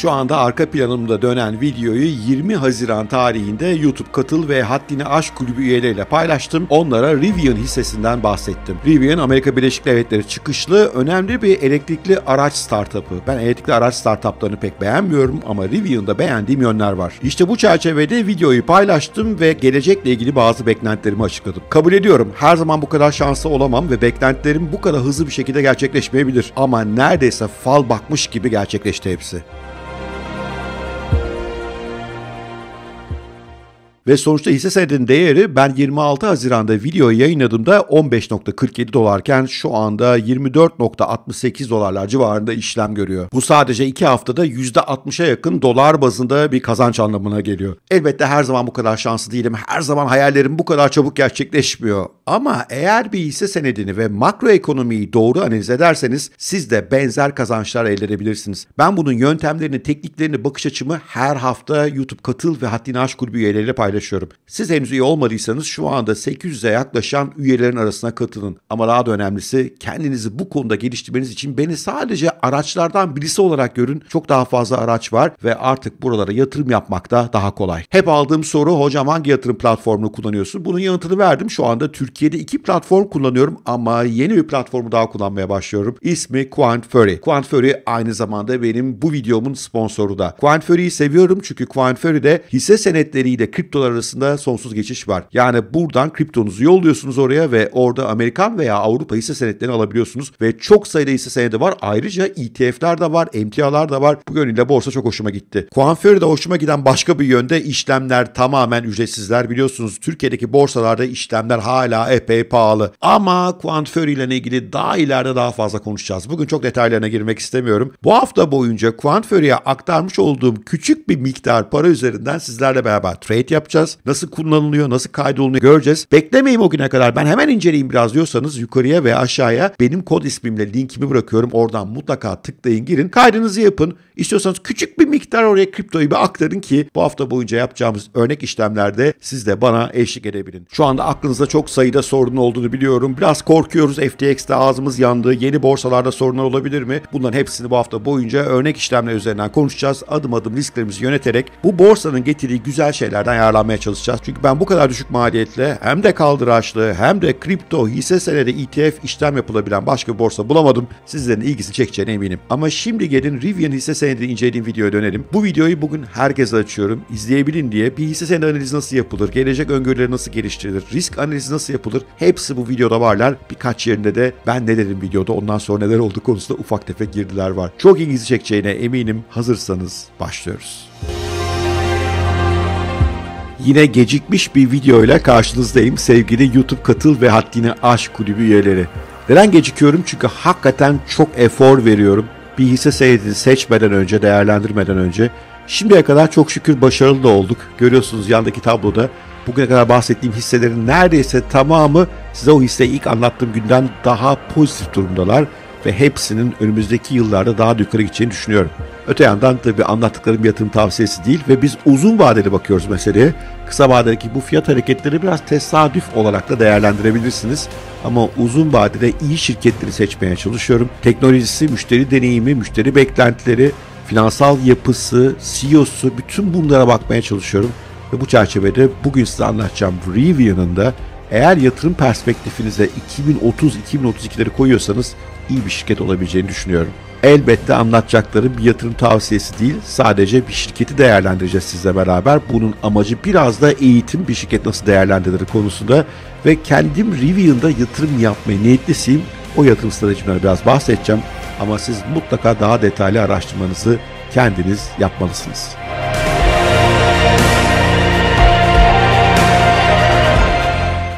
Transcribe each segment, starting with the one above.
Şu anda arka planımda dönen videoyu 20 Haziran tarihinde YouTube Katıl ve Haddini Aşk Kulübü üyeleriyle paylaştım. Onlara Rivian hissesinden bahsettim. Rivian Amerika Birleşik Devletleri çıkışlı önemli bir elektrikli araç startup'ı. Ben elektrikli araç startup'larını pek beğenmiyorum ama Rivian'da beğendiğim yönler var. İşte bu çerçevede videoyu paylaştım ve gelecekle ilgili bazı beklentilerimi açıkladım. Kabul ediyorum her zaman bu kadar şanslı olamam ve beklentilerim bu kadar hızlı bir şekilde gerçekleşmeyebilir. Ama neredeyse fal bakmış gibi gerçekleşti hepsi. Ve sonuçta hisse senedinin değeri ben 26 Haziran'da videoyu yayınladığımda 15.47 dolarken şu anda 24.68 dolarlar civarında işlem görüyor. Bu sadece 2 haftada %60'a yakın dolar bazında bir kazanç anlamına geliyor. Elbette her zaman bu kadar şanslı değilim. Her zaman hayallerim bu kadar çabuk gerçekleşmiyor. Ama eğer bir hisse senedini ve makroekonomiyi doğru analiz ederseniz siz de benzer kazançlar elde edebilirsiniz. Ben bunun yöntemlerini, tekniklerini, bakış açımı her hafta YouTube katıl ve Haddini Aşk Kulübü üyeleriyle paylaşıyorum paylaşıyorum. Siz henüz üye olmadıysanız şu anda 800'e yaklaşan üyelerin arasına katılın. Ama daha da önemlisi kendinizi bu konuda geliştirmeniz için beni sadece araçlardan birisi olarak görün. Çok daha fazla araç var ve artık buralara yatırım yapmak da daha kolay. Hep aldığım soru hocam hangi yatırım platformunu kullanıyorsun? Bunun yanıtını verdim. Şu anda Türkiye'de iki platform kullanıyorum ama yeni bir platformu daha kullanmaya başlıyorum. İsmi Quantfury. Quantfury aynı zamanda benim bu videomun sponsoru da. Quantfury'yi seviyorum çünkü Quantfury'de hisse senetleriyle kriptolar firmalar arasında sonsuz geçiş var. Yani buradan kriptonuzu yolluyorsunuz oraya ve orada Amerikan veya Avrupa hisse senetlerini alabiliyorsunuz ve çok sayıda hisse senedi var. Ayrıca ETF'ler de var, MTA'lar da var. Bu yönüyle borsa çok hoşuma gitti. Kuanferi'de hoşuma giden başka bir yönde işlemler tamamen ücretsizler biliyorsunuz. Türkiye'deki borsalarda işlemler hala epey pahalı. Ama Kuanferi ile ilgili daha ileride daha fazla konuşacağız. Bugün çok detaylarına girmek istemiyorum. Bu hafta boyunca Kuanferi'ye aktarmış olduğum küçük bir miktar para üzerinden sizlerle beraber trade yapacağız yapacağız. Nasıl kullanılıyor, nasıl kaydolunuyor göreceğiz. Beklemeyin o güne kadar ben hemen inceleyeyim biraz diyorsanız yukarıya ve aşağıya benim kod ismimle linkimi bırakıyorum. Oradan mutlaka tıklayın girin. Kaydınızı yapın. İstiyorsanız küçük bir miktar oraya kriptoyu bir aktarın ki bu hafta boyunca yapacağımız örnek işlemlerde siz de bana eşlik edebilin. Şu anda aklınızda çok sayıda sorun olduğunu biliyorum. Biraz korkuyoruz FTX'te ağzımız yandı. Yeni borsalarda sorunlar olabilir mi? Bunların hepsini bu hafta boyunca örnek işlemler üzerinden konuşacağız. Adım adım risklerimizi yöneterek bu borsanın getirdiği güzel şeylerden yararlanacağız toparlanmaya çalışacağız. Çünkü ben bu kadar düşük maliyetle hem de kaldıraçlı hem de kripto hisse senedi ETF işlem yapılabilen başka bir borsa bulamadım. Sizlerin ilgisini çekeceğine eminim. Ama şimdi gelin Rivian hisse senedi incelediğim videoya dönelim. Bu videoyu bugün herkese açıyorum. İzleyebilin diye bir hisse senedi analizi nasıl yapılır, gelecek öngörüleri nasıl geliştirilir, risk analizi nasıl yapılır hepsi bu videoda varlar. Birkaç yerinde de ben ne dedim videoda ondan sonra neler oldu konusunda ufak tefek girdiler var. Çok ilgisi çekeceğine eminim. Hazırsanız başlıyoruz. Yine gecikmiş bir video ile karşınızdayım sevgili YouTube Katıl ve Haddini Aş kulübü üyeleri. Neden gecikiyorum? Çünkü hakikaten çok efor veriyorum. Bir hisse senedini seçmeden önce, değerlendirmeden önce. Şimdiye kadar çok şükür başarılı da olduk. Görüyorsunuz yandaki tabloda bugüne kadar bahsettiğim hisselerin neredeyse tamamı size o hisseyi ilk anlattığım günden daha pozitif durumdalar ve hepsinin önümüzdeki yıllarda daha da yukarı gideceğini düşünüyorum. Öte yandan tabii anlattıklarım yatırım tavsiyesi değil ve biz uzun vadeli bakıyoruz meseleye. Kısa vadedeki bu fiyat hareketleri biraz tesadüf olarak da değerlendirebilirsiniz. Ama uzun vadede iyi şirketleri seçmeye çalışıyorum. Teknolojisi, müşteri deneyimi, müşteri beklentileri, finansal yapısı, CEO'su bütün bunlara bakmaya çalışıyorum. Ve bu çerçevede bugün size anlatacağım Rivian'ın da eğer yatırım perspektifinize 2030-2032'leri koyuyorsanız iyi bir şirket olabileceğini düşünüyorum. Elbette anlatacaklarım bir yatırım tavsiyesi değil, sadece bir şirketi değerlendireceğiz sizle beraber. Bunun amacı biraz da eğitim, bir şirket nasıl değerlendirilir konusunda ve kendim Rivian'da yatırım yapmaya niyetlisiyim. O yatırım stratejimden biraz bahsedeceğim ama siz mutlaka daha detaylı araştırmanızı kendiniz yapmalısınız.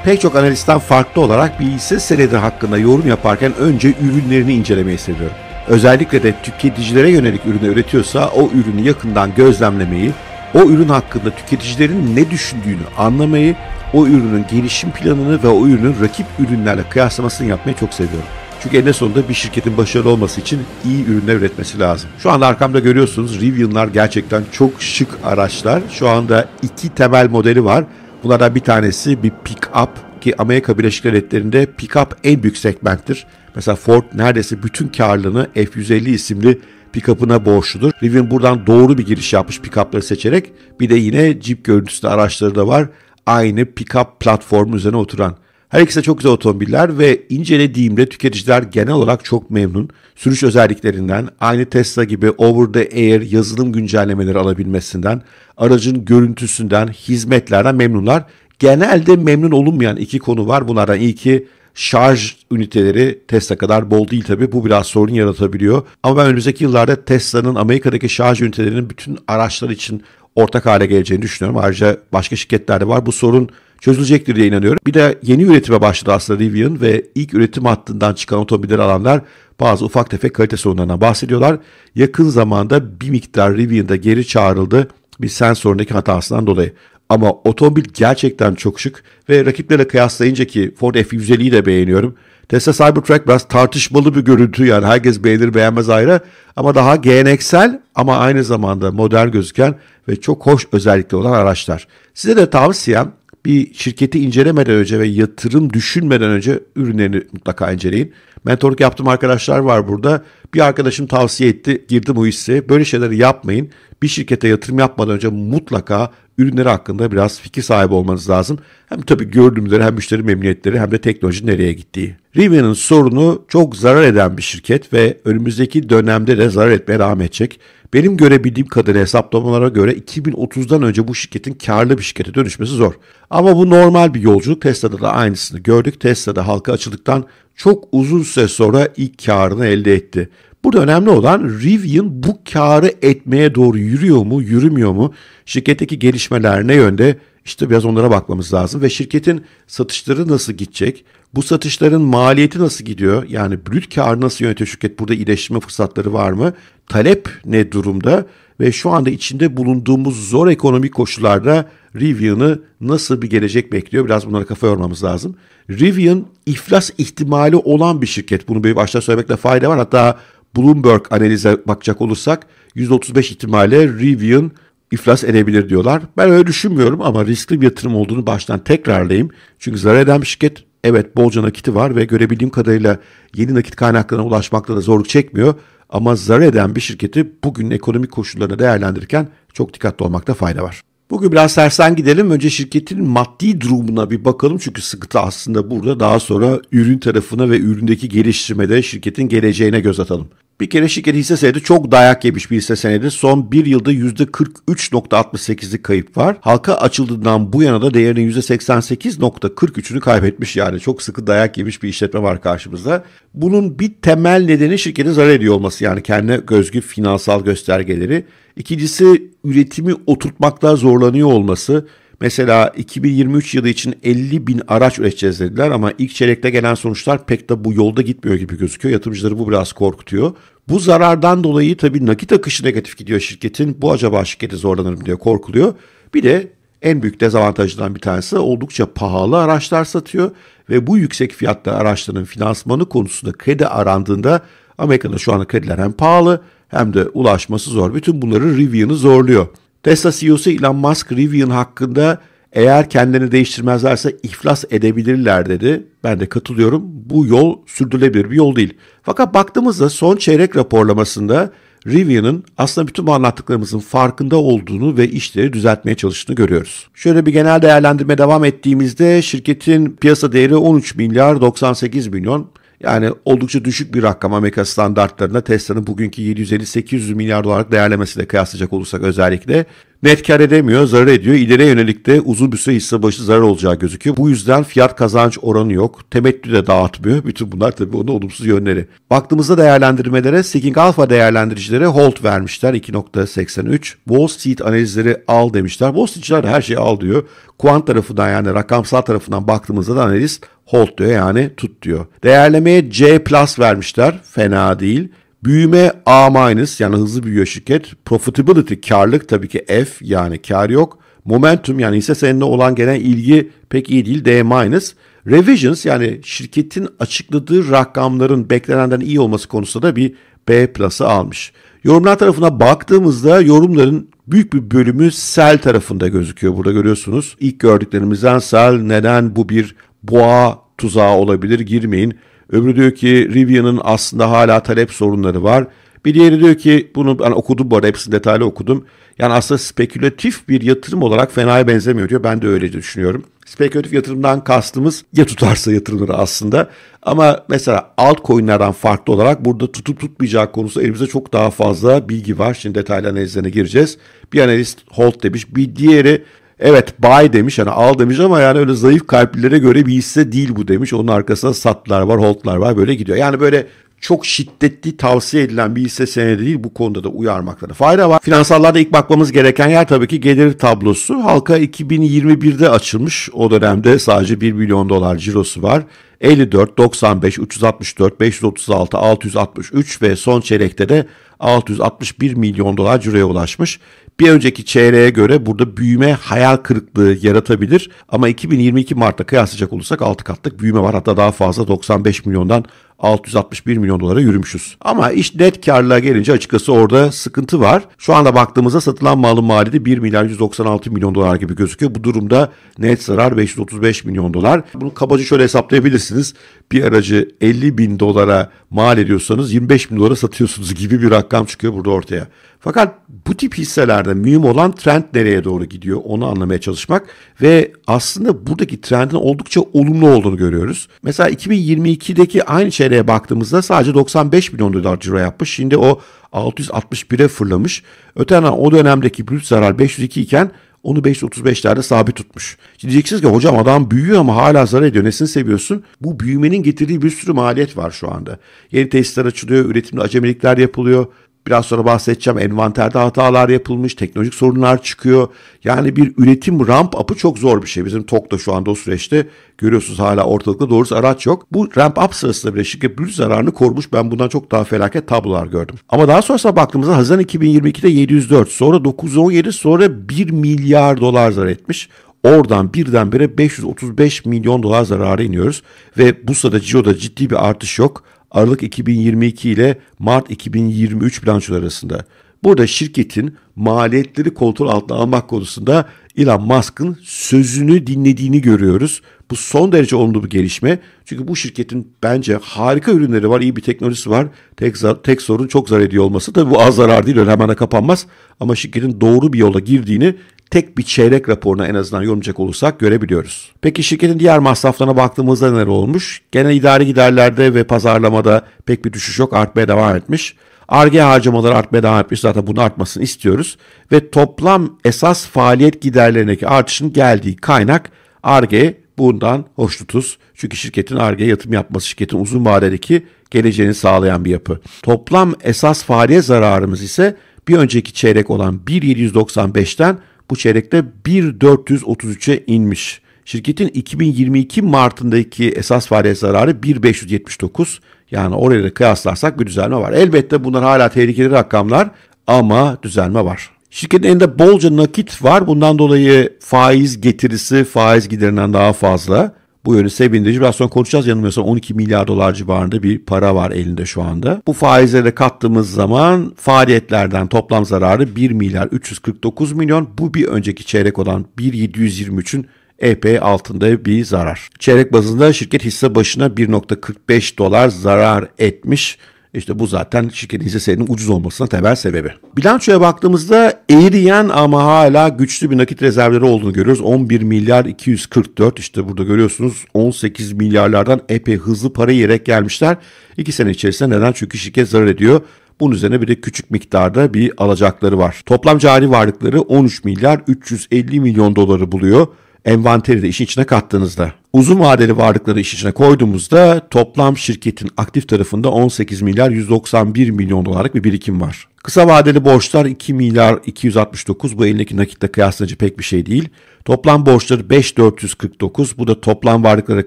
pek çok analistten farklı olarak bir hisse senedi hakkında yorum yaparken önce ürünlerini incelemeyi seviyorum. Özellikle de tüketicilere yönelik ürünü üretiyorsa o ürünü yakından gözlemlemeyi, o ürün hakkında tüketicilerin ne düşündüğünü anlamayı, o ürünün gelişim planını ve o ürünün rakip ürünlerle kıyaslamasını yapmayı çok seviyorum. Çünkü en sonunda bir şirketin başarılı olması için iyi ürünler üretmesi lazım. Şu anda arkamda görüyorsunuz Rivian'lar gerçekten çok şık araçlar. Şu anda iki temel modeli var. Bunlardan bir tanesi bir pick-up ki Amerika Birleşik Devletleri'nde pick-up en büyük segmenttir. Mesela Ford neredeyse bütün karlılığını F-150 isimli pick-up'ına borçludur. Rivian buradan doğru bir giriş yapmış pick-up'ları seçerek bir de yine Jeep görüntüsünde araçları da var. Aynı pick-up platformu üzerine oturan. Her ikisi de çok güzel otomobiller ve incelediğimde tüketiciler genel olarak çok memnun. Sürüş özelliklerinden, aynı Tesla gibi over the air yazılım güncellemeleri alabilmesinden, aracın görüntüsünden, hizmetlerden memnunlar. Genelde memnun olunmayan iki konu var. Bunlardan ilki şarj üniteleri Tesla kadar bol değil tabi. Bu biraz sorun yaratabiliyor. Ama ben önümüzdeki yıllarda Tesla'nın Amerika'daki şarj ünitelerinin bütün araçlar için ortak hale geleceğini düşünüyorum. Ayrıca başka şirketlerde var. Bu sorun çözülecektir diye inanıyorum. Bir de yeni üretime başladı aslında Rivian ve ilk üretim hattından çıkan otomobilleri alanlar bazı ufak tefek kalite sorunlarından bahsediyorlar. Yakın zamanda bir miktar Rivian'da geri çağrıldı bir sensöründeki hatasından dolayı. Ama otomobil gerçekten çok şık ve rakiplerle kıyaslayınca ki Ford F-150'yi de beğeniyorum. Tesla Cybertruck biraz tartışmalı bir görüntü yani herkes beğenir beğenmez ayrı ama daha geleneksel ama aynı zamanda modern gözüken ve çok hoş özellikli olan araçlar. Size de tavsiyem bir şirketi incelemeden önce ve yatırım düşünmeden önce ürünlerini mutlaka inceleyin. Mentorluk yaptığım arkadaşlar var burada. Bir arkadaşım tavsiye etti, girdim o hisse. Böyle şeyleri yapmayın. Bir şirkete yatırım yapmadan önce mutlaka ürünleri hakkında biraz fikir sahibi olmanız lazım. Hem tabii gördüğümleri hem müşteri memnuniyetleri hem de teknoloji nereye gittiği. Rivian'ın sorunu çok zarar eden bir şirket ve önümüzdeki dönemde de zarar etmeye devam edecek. Benim görebildiğim kadarıyla hesaplamalara göre 2030'dan önce bu şirketin karlı bir şirkete dönüşmesi zor. Ama bu normal bir yolculuk. Tesla'da da aynısını gördük. Tesla'da halka açıldıktan çok uzun süre sonra ilk karını elde etti. Burada önemli olan Rivian bu karı etmeye doğru yürüyor mu, yürümüyor mu? Şirketteki gelişmeler ne yönde? İşte biraz onlara bakmamız lazım ve şirketin satışları nasıl gidecek? Bu satışların maliyeti nasıl gidiyor? Yani brüt kar nasıl yönetiyor şirket? Burada iyileştirme fırsatları var mı? Talep ne durumda? Ve şu anda içinde bulunduğumuz zor ekonomik koşullarda Rivian'ı nasıl bir gelecek bekliyor? Biraz bunlara kafa yormamız lazım. Rivian iflas ihtimali olan bir şirket. Bunu bir başta söylemekte fayda var. Hatta Bloomberg analize bakacak olursak %35 ihtimalle Rivian iflas edebilir diyorlar. Ben öyle düşünmüyorum ama riskli bir yatırım olduğunu baştan tekrarlayayım. Çünkü zarar eden bir şirket evet bolca nakiti var ve görebildiğim kadarıyla yeni nakit kaynaklarına ulaşmakta da zorluk çekmiyor. Ama zarar eden bir şirketi bugün ekonomik koşullarını değerlendirirken çok dikkatli olmakta fayda var. Bugün biraz tersten gidelim. Önce şirketin maddi durumuna bir bakalım. Çünkü sıkıntı aslında burada. Daha sonra ürün tarafına ve üründeki geliştirmede şirketin geleceğine göz atalım. Bir kere şirket hisse senedi çok dayak yemiş bir hisse senedi. Son bir yılda %43.68'lik kayıp var. Halka açıldığından bu yana da değerinin %88.43'ünü kaybetmiş yani. Çok sıkı dayak yemiş bir işletme var karşımızda. Bunun bir temel nedeni şirketin zarar ediyor olması yani kendine gözgü finansal göstergeleri. İkincisi üretimi oturtmakta zorlanıyor olması. Mesela 2023 yılı için 50 bin araç üreteceğiz dediler ama ilk çeyrekte gelen sonuçlar pek de bu yolda gitmiyor gibi gözüküyor. Yatırımcıları bu biraz korkutuyor. Bu zarardan dolayı tabii nakit akışı negatif gidiyor şirketin. Bu acaba şirketi zorlanır mı diye korkuluyor. Bir de en büyük dezavantajından bir tanesi oldukça pahalı araçlar satıyor ve bu yüksek fiyatlı araçların finansmanı konusunda kredi arandığında Amerika'da şu anda krediler hem pahalı hem de ulaşması zor. Bütün bunları Rivian'ı zorluyor. Tesla CEO'su Elon Musk Rivian hakkında eğer kendini değiştirmezlerse iflas edebilirler dedi. Ben de katılıyorum. Bu yol sürdürülebilir bir yol değil. Fakat baktığımızda son çeyrek raporlamasında Rivian'ın aslında bütün bu anlattıklarımızın farkında olduğunu ve işleri düzeltmeye çalıştığını görüyoruz. Şöyle bir genel değerlendirme devam ettiğimizde şirketin piyasa değeri 13 milyar 98 milyon. Yani oldukça düşük bir rakam Amerika standartlarında Tesla'nın bugünkü 750-800 milyar dolarlık değerlemesiyle kıyaslayacak olursak özellikle net kar edemiyor, zarar ediyor. İleriye yönelik de uzun bir süre hisse başı zarar olacağı gözüküyor. Bu yüzden fiyat kazanç oranı yok. Temettü de dağıtmıyor. Bütün bunlar tabii onun olumsuz yönleri. Baktığımızda değerlendirmelere Seeking Alpha değerlendiricilere hold vermişler 2.83. Wall Street analizleri al demişler. Wall Street'ciler her şeyi al diyor. Kuant tarafından yani rakamsal tarafından baktığımızda da analiz Hold diyor yani tut diyor. Değerlemeye C plus vermişler. Fena değil. Büyüme A minus yani hızlı büyüyor şirket. Profitability karlık tabii ki F yani kar yok. Momentum yani hisse senedine olan gelen ilgi pek iyi değil D minus. Revisions yani şirketin açıkladığı rakamların beklenenden iyi olması konusunda da bir B plus'ı almış. Yorumlar tarafına baktığımızda yorumların büyük bir bölümü sel tarafında gözüküyor. Burada görüyorsunuz ilk gördüklerimizden sel neden bu bir boğa tuzağı olabilir girmeyin. Öbürü diyor ki Rivian'ın aslında hala talep sorunları var. Bir diğeri diyor ki bunu ben okudum bu arada hepsini detaylı okudum. Yani aslında spekülatif bir yatırım olarak fenaya benzemiyor diyor. Ben de öyle düşünüyorum. Spekülatif yatırımdan kastımız ya tutarsa yatırımları aslında. Ama mesela altcoin'lerden farklı olarak burada tutup tutmayacağı konusunda elimizde çok daha fazla bilgi var. Şimdi detaylı analizlerine gireceğiz. Bir analist hold demiş. Bir diğeri Evet buy demiş yani al demiş ama yani öyle zayıf kalplilere göre bir hisse değil bu demiş. Onun arkasında satlar var, holdlar var böyle gidiyor. Yani böyle çok şiddetli tavsiye edilen bir hisse senedi değil bu konuda da uyarmakları fayda var. Finansallarda ilk bakmamız gereken yer tabii ki gelir tablosu. Halka 2021'de açılmış o dönemde sadece 1 milyon dolar cirosu var. 54, 95, 364, 536, 663 ve son çeyrekte de 661 milyon dolar ciroya ulaşmış. Bir önceki çeyreğe göre burada büyüme hayal kırıklığı yaratabilir ama 2022 Mart'ta kıyaslayacak olursak 6 katlık büyüme var hatta daha fazla 95 milyondan 661 milyon dolara yürümüşüz. Ama iş net karlığa gelince açıkçası orada sıkıntı var. Şu anda baktığımızda satılan malın maliyeti 1 milyar 196 milyon dolar gibi gözüküyor. Bu durumda net zarar 535 milyon dolar. Bunu kabaca şöyle hesaplayabiliriz vereceksiniz. Bir aracı 50 bin dolara mal ediyorsanız 25 bin dolara satıyorsunuz gibi bir rakam çıkıyor burada ortaya. Fakat bu tip hisselerde mühim olan trend nereye doğru gidiyor onu anlamaya çalışmak ve aslında buradaki trendin oldukça olumlu olduğunu görüyoruz. Mesela 2022'deki aynı çeyreğe baktığımızda sadece 95 milyon dolar ciro yapmış. Şimdi o 661'e fırlamış. Öte yandan o dönemdeki büyük zarar 502 iken onu 5.35'lerde sabit tutmuş. Şimdi diyeceksiniz ki hocam adam büyüyor ama hala zarar ediyor. Nesini seviyorsun? Bu büyümenin getirdiği bir sürü maliyet var şu anda. Yeni tesisler açılıyor, üretimde acemilikler yapılıyor, Biraz sonra bahsedeceğim envanterde hatalar yapılmış, teknolojik sorunlar çıkıyor. Yani bir üretim ramp up'ı çok zor bir şey. Bizim TOK'ta şu anda o süreçte görüyorsunuz hala ortalıkta doğrusu araç yok. Bu ramp up sırasında bile şirket büyük zararını korumuş. Ben bundan çok daha felaket tablolar gördüm. Ama daha sonrasında baktığımızda Haziran 2022'de 704, sonra 917, sonra 1 milyar dolar zarar etmiş. Oradan birdenbire 535 milyon dolar zarara iniyoruz ve bu Bursa'da Ciro'da ciddi bir artış yok. Aralık 2022 ile Mart 2023 bilançoları arasında. Burada şirketin maliyetleri kontrol altına almak konusunda Elon Musk'ın sözünü dinlediğini görüyoruz. Bu son derece olumlu bir gelişme. Çünkü bu şirketin bence harika ürünleri var, iyi bir teknolojisi var. Tek, tek sorun çok zarar ediyor olması. Tabii bu az zarar değil, öyle hemen de kapanmaz. Ama şirketin doğru bir yola girdiğini tek bir çeyrek raporuna en azından yorumlayacak olursak görebiliyoruz. Peki şirketin diğer masraflarına baktığımızda neler olmuş? Genel idari giderlerde ve pazarlamada pek bir düşüş yok artmaya devam etmiş. Arge harcamaları artmaya devam etmiş. Zaten bunu artmasını istiyoruz. Ve toplam esas faaliyet giderlerindeki artışın geldiği kaynak Arge bundan hoşnutuz. Çünkü şirketin Arge yatım yapması şirketin uzun vadedeki geleceğini sağlayan bir yapı. Toplam esas faaliyet zararımız ise bir önceki çeyrek olan 1.795'ten bu çeyrekte 1.433'e inmiş. Şirketin 2022 Mart'ındaki esas faaliyet zararı 1.579. Yani oraya da kıyaslarsak bir düzelme var. Elbette bunlar hala tehlikeli rakamlar ama düzelme var. Şirketin elinde bolca nakit var. Bundan dolayı faiz getirisi faiz giderinden daha fazla. Bu yönü sevindirici. Biraz sonra konuşacağız yanılmıyorsam 12 milyar dolar civarında bir para var elinde şu anda. Bu faizlere kattığımız zaman faaliyetlerden toplam zararı 1 milyar 349 milyon. Bu bir önceki çeyrek olan 1.723'ün epey altında bir zarar. Çeyrek bazında şirket hisse başına 1.45 dolar zarar etmiş. İşte bu zaten şirketin hisselerinin ucuz olmasına temel sebebi. Bilançoya baktığımızda eriyen ama hala güçlü bir nakit rezervleri olduğunu görüyoruz. 11 milyar 244 işte burada görüyorsunuz 18 milyarlardan epey hızlı para yiyerek gelmişler. 2 sene içerisinde neden? Çünkü şirket zarar ediyor. Bunun üzerine bir de küçük miktarda bir alacakları var. Toplam cari varlıkları 13 milyar 350 milyon doları buluyor envanteri de işin içine kattığınızda uzun vadeli varlıkları işin içine koyduğumuzda toplam şirketin aktif tarafında 18 milyar 191 milyon dolarlık bir birikim var. Kısa vadeli borçlar 2 milyar 269 bu elindeki nakitte kıyaslayınca pek bir şey değil. Toplam borçları 5449 bu da toplam varlıklara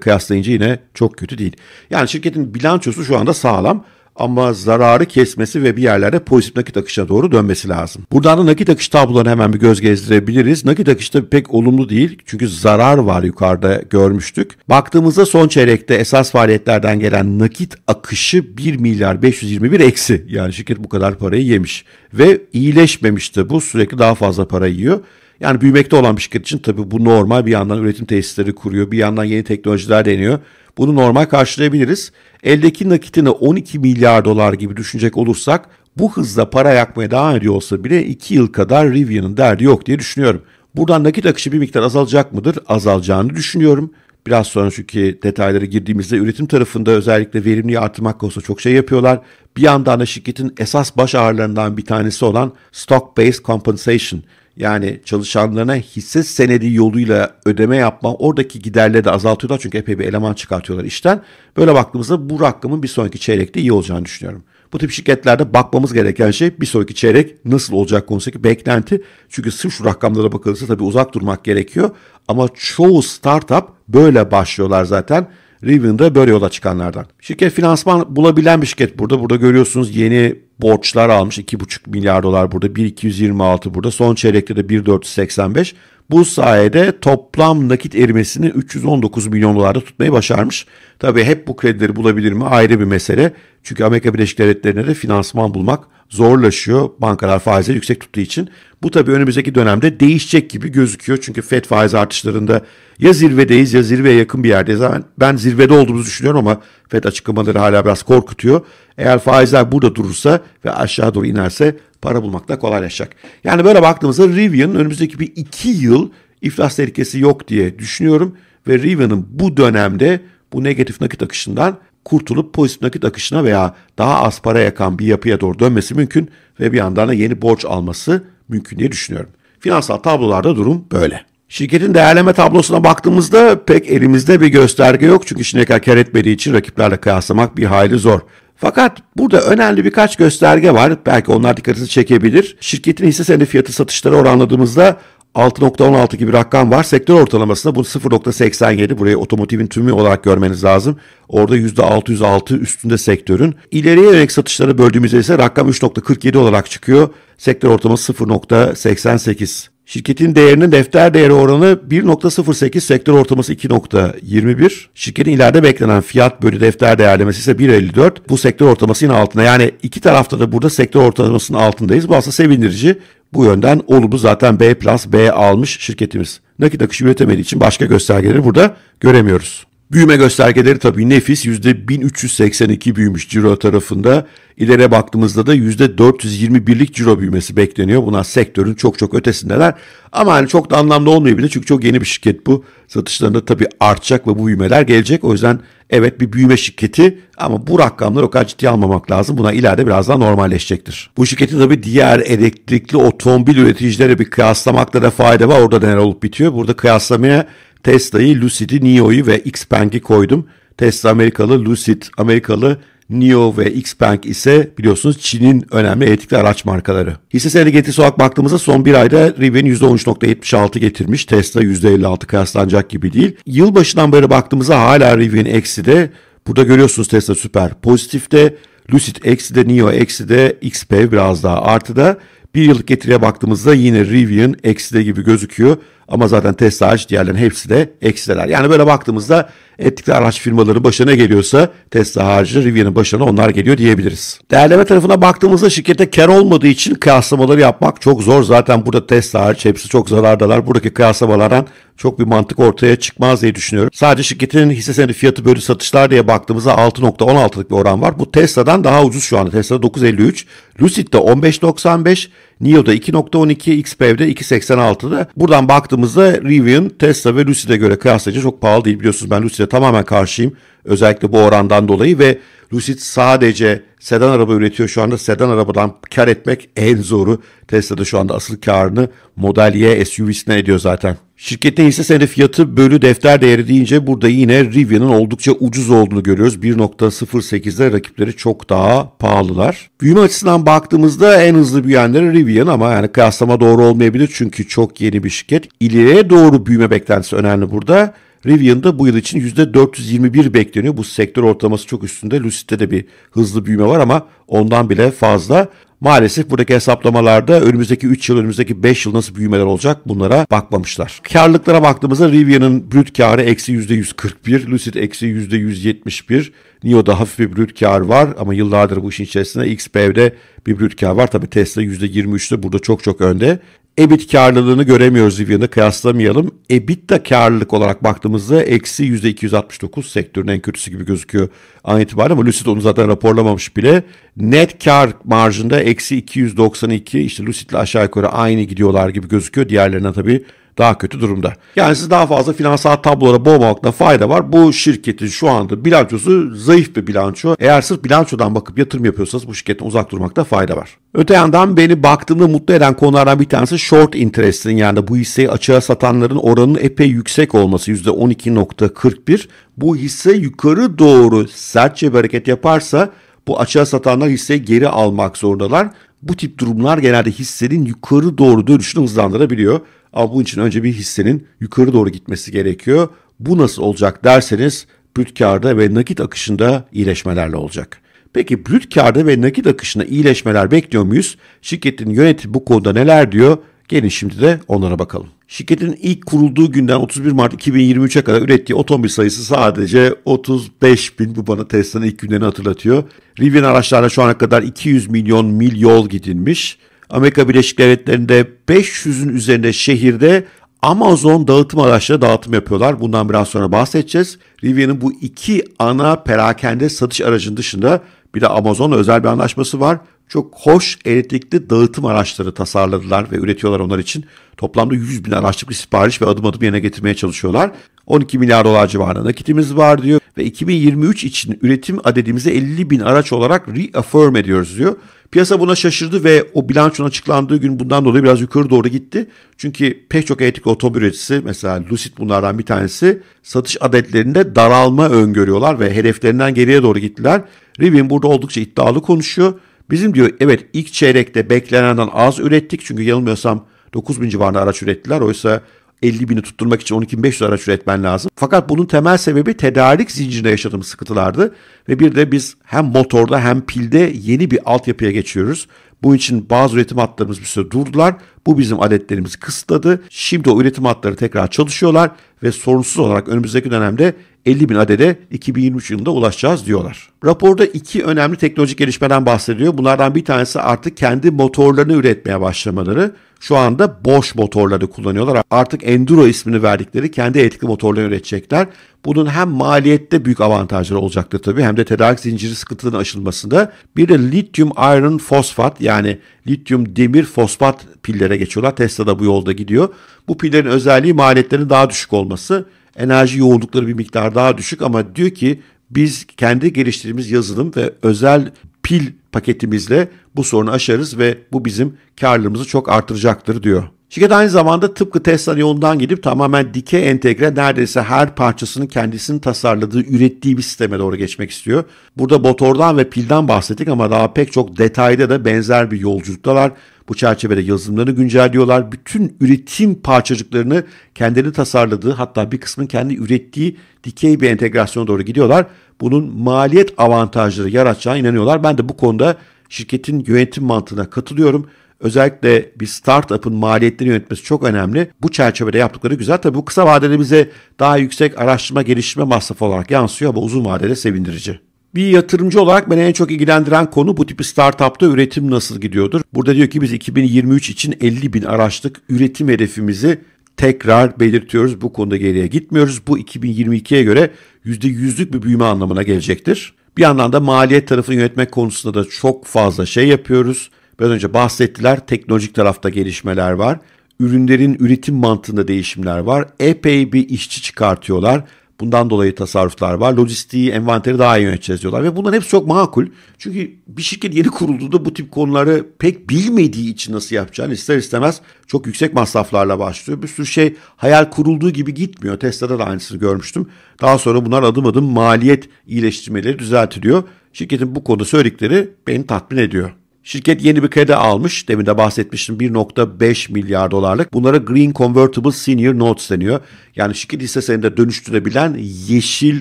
kıyaslayınca yine çok kötü değil. Yani şirketin bilançosu şu anda sağlam ama zararı kesmesi ve bir yerlerde pozitif nakit akışına doğru dönmesi lazım. Buradan da nakit akış tablolarına hemen bir göz gezdirebiliriz. Nakit akışta pek olumlu değil çünkü zarar var yukarıda görmüştük. Baktığımızda son çeyrekte esas faaliyetlerden gelen nakit akışı 1 milyar 521 eksi. Yani şirket bu kadar parayı yemiş ve iyileşmemişti. Bu sürekli daha fazla para yiyor. Yani büyümekte olan bir şirket için tabii bu normal bir yandan üretim tesisleri kuruyor, bir yandan yeni teknolojiler deniyor. Bunu normal karşılayabiliriz. Eldeki nakitini 12 milyar dolar gibi düşünecek olursak bu hızla para yakmaya devam ediyor olsa bile 2 yıl kadar Rivian'ın derdi yok diye düşünüyorum. Buradan nakit akışı bir miktar azalacak mıdır? Azalacağını düşünüyorum. Biraz sonra çünkü detaylara girdiğimizde üretim tarafında özellikle verimliği artırmak konusunda çok şey yapıyorlar. Bir yandan da şirketin esas baş ağrılarından bir tanesi olan stock-based compensation yani çalışanlarına hisse senedi yoluyla ödeme yapma oradaki giderleri de azaltıyorlar çünkü epey bir eleman çıkartıyorlar işten. Böyle baktığımızda bu rakamın bir sonraki çeyrekte iyi olacağını düşünüyorum. Bu tip şirketlerde bakmamız gereken şey bir sonraki çeyrek nasıl olacak konusundaki beklenti. Çünkü sırf şu rakamlara bakılırsa tabii uzak durmak gerekiyor. Ama çoğu startup böyle başlıyorlar zaten Riven'da böyle yola çıkanlardan. Şirket finansman bulabilen bir şirket burada. Burada görüyorsunuz yeni borçlar almış. 2,5 milyar dolar burada. 1,226 burada. Son çeyrekte de 1,485. Bu sayede toplam nakit erimesini 319 milyon dolarda tutmayı başarmış. Tabii hep bu kredileri bulabilir mi ayrı bir mesele. Çünkü Amerika Birleşik Devletleri'ne de finansman bulmak zorlaşıyor. Bankalar faizleri yüksek tuttuğu için. Bu tabii önümüzdeki dönemde değişecek gibi gözüküyor. Çünkü FED faiz artışlarında ya zirvedeyiz ya zirveye yakın bir yerdeyiz. Ben zirvede olduğumuzu düşünüyorum ama FED açıklamaları hala biraz korkutuyor. Eğer faizler burada durursa ve aşağı doğru inerse para bulmakta kolaylaşacak. Yani böyle baktığımızda Rivian önümüzdeki bir iki yıl iflas tehlikesi yok diye düşünüyorum. Ve Rivian'ın bu dönemde bu negatif nakit akışından kurtulup pozitif nakit akışına veya daha az para yakan bir yapıya doğru dönmesi mümkün ve bir yandan da yeni borç alması mümkün diye düşünüyorum. Finansal tablolarda durum böyle. Şirketin değerleme tablosuna baktığımızda pek elimizde bir gösterge yok çünkü şimdiye kadar kar etmediği için rakiplerle kıyaslamak bir hayli zor. Fakat burada önemli birkaç gösterge var. Belki onlar dikkatinizi çekebilir. Şirketin hisse senedi fiyatı satışları oranladığımızda 6.16 gibi rakam var. Sektör ortalamasında bu 0.87. Burayı otomotivin tümü olarak görmeniz lazım. Orada %606 üstünde sektörün. İleriye yönelik satışları böldüğümüzde ise rakam 3.47 olarak çıkıyor. Sektör ortalaması 0.88. Şirketin değerinin defter değeri oranı 1.08, sektör ortalaması 2.21. Şirketin ileride beklenen fiyat bölü defter değerlemesi ise 1.54. Bu sektör ortalamasının yine altında. Yani iki tarafta da burada sektör ortalamasının altındayız. Bu aslında sevindirici. Bu yönden olumlu zaten B plus B almış şirketimiz. Nakit akışı üretemediği için başka göstergeleri burada göremiyoruz. Büyüme göstergeleri tabii nefis %1382 büyümüş ciro tarafında. İleriye baktığımızda da %421'lik ciro büyümesi bekleniyor. Bunlar sektörün çok çok ötesindeler. Ama hani çok da anlamlı olmayabilir çünkü çok yeni bir şirket bu. Satışlarında tabii artacak ve bu büyümeler gelecek. O yüzden evet bir büyüme şirketi ama bu rakamları o kadar ciddiye almamak lazım. Buna ileride biraz daha normalleşecektir. Bu şirketi tabii diğer elektrikli otomobil üreticileri bir kıyaslamakta da fayda var. Orada neler olup bitiyor. Burada kıyaslamaya Tesla'yı, Lucid'i, Neo'yu ve Xpeng'i koydum. Tesla Amerikalı, Lucid Amerikalı, Neo ve Xpeng ise biliyorsunuz Çin'in önemli elektrikli araç markaları. Hisse senedi getirisi olarak baktığımızda son bir ayda Rivian %13.76 getirmiş. Tesla %56 kıyaslanacak gibi değil. Yılbaşından beri baktığımızda hala Rivian ekside. Burada görüyorsunuz Tesla süper pozitifte. Lucid ekside, Neo ekside, XPeng biraz daha artıda. Bir yıllık getiriye baktığımızda yine Rivian ekside gibi gözüküyor. Ama zaten Tesla hariç diğerlerin hepsi de eksiler Yani böyle baktığımızda Ettikleri araç firmaları başına geliyorsa Tesla harici Rivian'ın başına onlar geliyor diyebiliriz. Değerleme tarafına baktığımızda şirkete kar olmadığı için kıyaslamaları yapmak çok zor. Zaten burada Tesla hariç hepsi çok zarardalar. Buradaki kıyaslamalardan çok bir mantık ortaya çıkmaz diye düşünüyorum. Sadece şirketin hisse senedi fiyatı bölü satışlar diye baktığımızda 6.16'lık bir oran var. Bu Tesla'dan daha ucuz şu anda. Tesla 9.53, Lucid'de 15.95, NIO'da 2.12, XPEV'de 2.86'da. Buradan baktığımızda Rivian, Tesla ve Lucid'e göre kıyaslayınca çok pahalı değil. Biliyorsunuz ben Lucid'e satışa tamamen karşıyım. Özellikle bu orandan dolayı ve Lucid sadece sedan araba üretiyor şu anda. Sedan arabadan kar etmek en zoru. Tesla'da şu anda asıl karını Model Y SUV'sine ediyor zaten. Şirkette hisse senedi fiyatı bölü defter değeri deyince burada yine Rivian'ın oldukça ucuz olduğunu görüyoruz. 1.08'de rakipleri çok daha pahalılar. Büyüme açısından baktığımızda en hızlı büyüyenleri Rivian ama yani kıyaslama doğru olmayabilir çünkü çok yeni bir şirket. İleriye doğru büyüme beklentisi önemli burada. Rivian'da bu yıl için %421 bekleniyor. Bu sektör ortalaması çok üstünde. Lucid'de de bir hızlı büyüme var ama ondan bile fazla. Maalesef buradaki hesaplamalarda önümüzdeki 3 yıl, önümüzdeki 5 yıl nasıl büyümeler olacak bunlara bakmamışlar. Karlıklara baktığımızda Rivian'ın brüt karı eksi %141, Lucid eksi %171, Neo'da hafif bir brüt kar var ama yıllardır bu işin içerisinde XPV'de bir brüt kar var. Tabii Tesla %23'te burada çok çok önde. EBIT karlılığını göremiyoruz Rivian'ı kıyaslamayalım. EBIT de karlılık olarak baktığımızda eksi %269 sektörün en kötüsü gibi gözüküyor an itibariyle ama Lucid onu zaten raporlamamış bile. Net kar marjında eksi 292 işte Lucid ile aşağı yukarı aynı gidiyorlar gibi gözüküyor. Diğerlerine tabii daha kötü durumda. Yani siz daha fazla finansal tablolara boğmamakta fayda var. Bu şirketin şu anda bilançosu zayıf bir bilanço. Eğer sırf bilançodan bakıp yatırım yapıyorsanız bu şirketten uzak durmakta fayda var. Öte yandan beni baktığımda mutlu eden konulardan bir tanesi short interest'in yani bu hisseyi açığa satanların oranının epey yüksek olması %12.41. Bu hisse yukarı doğru sertçe bir hareket yaparsa bu açığa satanlar hisseyi geri almak zorundalar. Bu tip durumlar genelde hissenin yukarı doğru dönüşünü hızlandırabiliyor. Ama bunun için önce bir hissenin yukarı doğru gitmesi gerekiyor. Bu nasıl olacak derseniz brüt karda ve nakit akışında iyileşmelerle olacak. Peki brüt karda ve nakit akışına iyileşmeler bekliyor muyuz? Şirketin yönetimi bu konuda neler diyor? Gelin şimdi de onlara bakalım. Şirketin ilk kurulduğu günden 31 Mart 2023'e kadar ürettiği otomobil sayısı sadece 35 bin. Bu bana Tesla'nın ilk günlerini hatırlatıyor. Rivian araçlarla şu ana kadar 200 milyon mil yol gidilmiş. Amerika Birleşik Devletleri'nde 500'ün üzerinde şehirde Amazon dağıtım araçları dağıtım yapıyorlar. Bundan biraz sonra bahsedeceğiz. Rivian'ın bu iki ana perakende satış aracının dışında bir de Amazon'la özel bir anlaşması var. Çok hoş elektrikli dağıtım araçları tasarladılar ve üretiyorlar onlar için. Toplamda 100 bin araçlık bir sipariş ve adım adım yerine getirmeye çalışıyorlar. 12 milyar dolar civarında nakitimiz var diyor ve 2023 için üretim adedimizi 50 bin araç olarak reaffirm ediyoruz diyor. Piyasa buna şaşırdı ve o bilançonun açıklandığı gün bundan dolayı biraz yukarı doğru gitti. Çünkü pek çok elektrik otomobil üreticisi mesela Lucid bunlardan bir tanesi satış adetlerinde daralma öngörüyorlar ve hedeflerinden geriye doğru gittiler. Rivian burada oldukça iddialı konuşuyor. Bizim diyor evet ilk çeyrekte beklenenden az ürettik çünkü yanılmıyorsam 9 bin civarında araç ürettiler. Oysa 50 bini tutturmak için 12.500 araç üretmen lazım. Fakat bunun temel sebebi tedarik zincirinde yaşadığımız sıkıntılardı. Ve bir de biz hem motorda hem pilde yeni bir altyapıya geçiyoruz. Bu için bazı üretim hatlarımız bir süre durdular. Bu bizim aletlerimizi kısıtladı. Şimdi o üretim hatları tekrar çalışıyorlar ve sorunsuz olarak önümüzdeki dönemde 50 bin adede 2023 yılında ulaşacağız diyorlar. Raporda iki önemli teknolojik gelişmeden bahsediyor. Bunlardan bir tanesi artık kendi motorlarını üretmeye başlamaları. Şu anda boş motorları kullanıyorlar. Artık Enduro ismini verdikleri kendi elektrikli motorları üretecekler. Bunun hem maliyette büyük avantajları olacaktır tabii hem de tedarik zinciri sıkıntılarının aşılmasında. Bir de lityum iron fosfat yani lityum demir fosfat pillere geçiyorlar. Tesla da bu yolda gidiyor. Bu pillerin özelliği maliyetlerinin daha düşük olması. Enerji yoğunlukları bir miktar daha düşük ama diyor ki biz kendi geliştirdiğimiz yazılım ve özel pil paketimizle bu sorunu aşarız ve bu bizim karlılığımızı çok artıracaktır diyor. Şirket aynı zamanda tıpkı Tesla yolundan gidip tamamen dikey entegre neredeyse her parçasını kendisinin tasarladığı, ürettiği bir sisteme doğru geçmek istiyor. Burada motordan ve pilden bahsettik ama daha pek çok detayda da benzer bir yolculuktalar. Bu çerçevede yazılımlarını güncelliyorlar. Bütün üretim parçacıklarını kendileri tasarladığı hatta bir kısmını kendi ürettiği dikey bir entegrasyona doğru gidiyorlar. Bunun maliyet avantajları yaratacağına inanıyorlar. Ben de bu konuda şirketin yönetim mantığına katılıyorum. Özellikle bir startup'ın maliyetlerini yönetmesi çok önemli. Bu çerçevede yaptıkları güzel. Tabii bu kısa vadede bize daha yüksek araştırma geliştirme masrafı olarak yansıyor ama uzun vadede sevindirici. Bir yatırımcı olarak beni en çok ilgilendiren konu bu tipi startupta üretim nasıl gidiyordur. Burada diyor ki biz 2023 için 50 bin araçlık üretim hedefimizi tekrar belirtiyoruz. Bu konuda geriye gitmiyoruz. Bu 2022'ye göre %100'lük bir büyüme anlamına gelecektir. Bir yandan da maliyet tarafını yönetmek konusunda da çok fazla şey yapıyoruz. Biraz önce bahsettiler teknolojik tarafta gelişmeler var. Ürünlerin üretim mantığında değişimler var. Epey bir işçi çıkartıyorlar. Bundan dolayı tasarruflar var. Lojistiği, envanteri daha iyi yöneteceğiz diyorlar. Ve bunların hepsi çok makul. Çünkü bir şirket yeni kurulduğunda bu tip konuları pek bilmediği için nasıl yapacağını ister istemez çok yüksek masraflarla başlıyor. Bir sürü şey hayal kurulduğu gibi gitmiyor. Tesla'da da aynısını görmüştüm. Daha sonra bunlar adım adım maliyet iyileştirmeleri düzeltiliyor. Şirketin bu konuda söyledikleri beni tatmin ediyor. Şirket yeni bir kredi almış. Demin de bahsetmiştim 1.5 milyar dolarlık. Bunlara Green Convertible Senior Notes deniyor. Yani şirket hisse senedine dönüştürebilen yeşil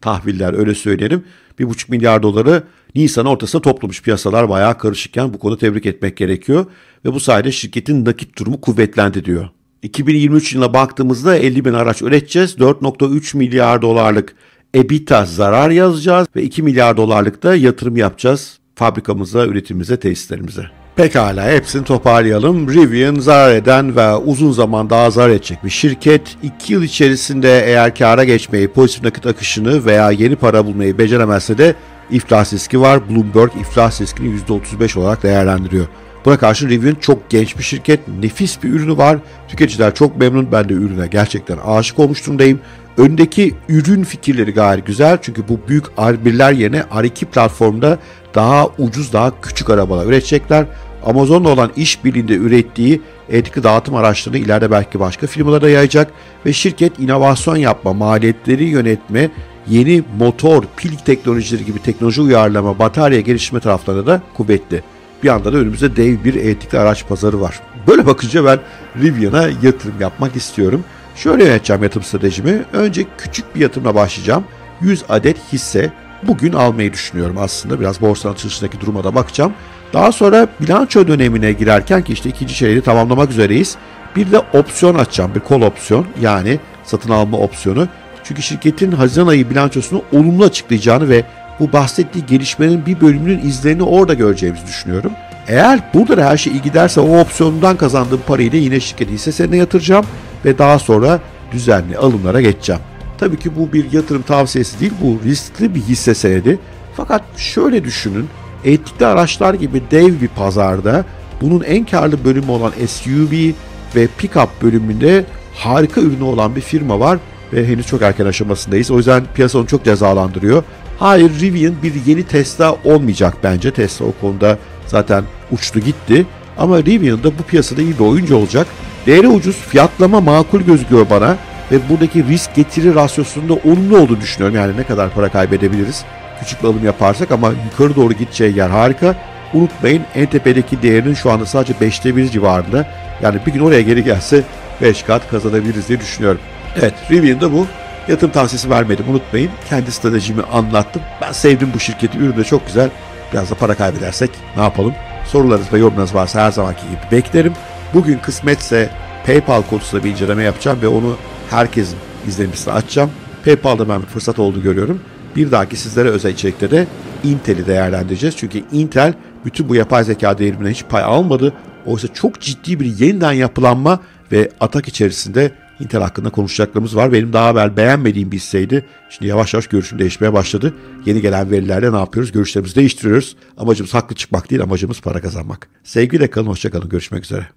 tahviller öyle söyleyelim. 1.5 milyar doları Nisan ortasında toplamış piyasalar bayağı karışıkken bu konu tebrik etmek gerekiyor. Ve bu sayede şirketin nakit durumu kuvvetlendi diyor. 2023 yılına baktığımızda 50 bin araç üreteceğiz. 4.3 milyar dolarlık EBITA zarar yazacağız ve 2 milyar dolarlık da yatırım yapacağız fabrikamıza, üretimimize, tesislerimize. Pekala hepsini toparlayalım. Rivian zarar eden ve uzun zaman daha zarar edecek bir şirket. 2 yıl içerisinde eğer kâra geçmeyi, pozitif nakit akışını veya yeni para bulmayı beceremezse de iflas riski var. Bloomberg iflas riskini %35 olarak değerlendiriyor. Buna karşı Rivian çok genç bir şirket, nefis bir ürünü var. Tüketiciler çok memnun. Ben de ürüne gerçekten aşık olmuş durumdayım. Öndeki ürün fikirleri gayet güzel çünkü bu büyük R1'ler yerine R2 platformda daha ucuz daha küçük arabalar üretecekler. Amazon'la olan iş birliğinde ürettiği etikli dağıtım araçlarını ileride belki başka firmalara yayacak ve şirket inovasyon yapma, maliyetleri yönetme, yeni motor, pil teknolojileri gibi teknoloji uyarlama, batarya gelişme taraflarında da kuvvetli. Bir yandan da önümüzde dev bir etikli araç pazarı var. Böyle bakınca ben Rivian'a yatırım yapmak istiyorum. Şöyle yöneteceğim yatırım stratejimi. Önce küçük bir yatırımla başlayacağım. 100 adet hisse bugün almayı düşünüyorum aslında. Biraz borsanın açılışındaki duruma da bakacağım. Daha sonra bilanço dönemine girerken ki işte ikinci çeyreği tamamlamak üzereyiz. Bir de opsiyon açacağım. Bir kol opsiyon yani satın alma opsiyonu. Çünkü şirketin Haziran ayı bilançosunu olumlu açıklayacağını ve bu bahsettiği gelişmenin bir bölümünün izlerini orada göreceğimizi düşünüyorum. Eğer burada da her şey iyi giderse o opsiyonundan kazandığım parayı da yine şirket hisse senedine yatıracağım ve daha sonra düzenli alımlara geçeceğim. Tabii ki bu bir yatırım tavsiyesi değil, bu riskli bir hisse senedi. Fakat şöyle düşünün, elektrikli araçlar gibi dev bir pazarda bunun en karlı bölümü olan SUV ve pickup bölümünde harika ürünü olan bir firma var ve henüz çok erken aşamasındayız. O yüzden piyasa onu çok cezalandırıyor. Hayır Rivian bir yeni Tesla olmayacak bence. Tesla o konuda zaten uçtu gitti. Ama Rivian da bu piyasada iyi bir oyuncu olacak Değeri ucuz, fiyatlama makul gözüküyor bana ve buradaki risk getiri rasyosunda olumlu olduğunu düşünüyorum. Yani ne kadar para kaybedebiliriz küçük bir alım yaparsak ama yukarı doğru gideceği yer harika. Unutmayın en tepedeki değerinin şu anda sadece 5'te 1 civarında. Yani bir gün oraya geri gelse 5 kat kazanabiliriz diye düşünüyorum. Evet review'un da bu. Yatırım tavsiyesi vermedim unutmayın. Kendi stratejimi anlattım. Ben sevdim bu şirketi. Ürün de çok güzel. Biraz da para kaybedersek ne yapalım? Sorularınız ve yorumlarınız varsa her zamanki gibi beklerim. Bugün kısmetse PayPal konusunda bir inceleme yapacağım ve onu herkesin izlemesini açacağım. PayPal'da ben bir fırsat olduğunu görüyorum. Bir dahaki sizlere özel içerikte de Intel'i değerlendireceğiz. Çünkü Intel bütün bu yapay zeka devriminden hiç pay almadı. Oysa çok ciddi bir yeniden yapılanma ve atak içerisinde Intel hakkında konuşacaklarımız var. Benim daha evvel beğenmediğim bir hisseydi. Şimdi yavaş yavaş görüşüm değişmeye başladı. Yeni gelen verilerle ne yapıyoruz? Görüşlerimizi değiştiriyoruz. Amacımız haklı çıkmak değil, amacımız para kazanmak. Sevgiyle kalın, hoşçakalın. Görüşmek üzere.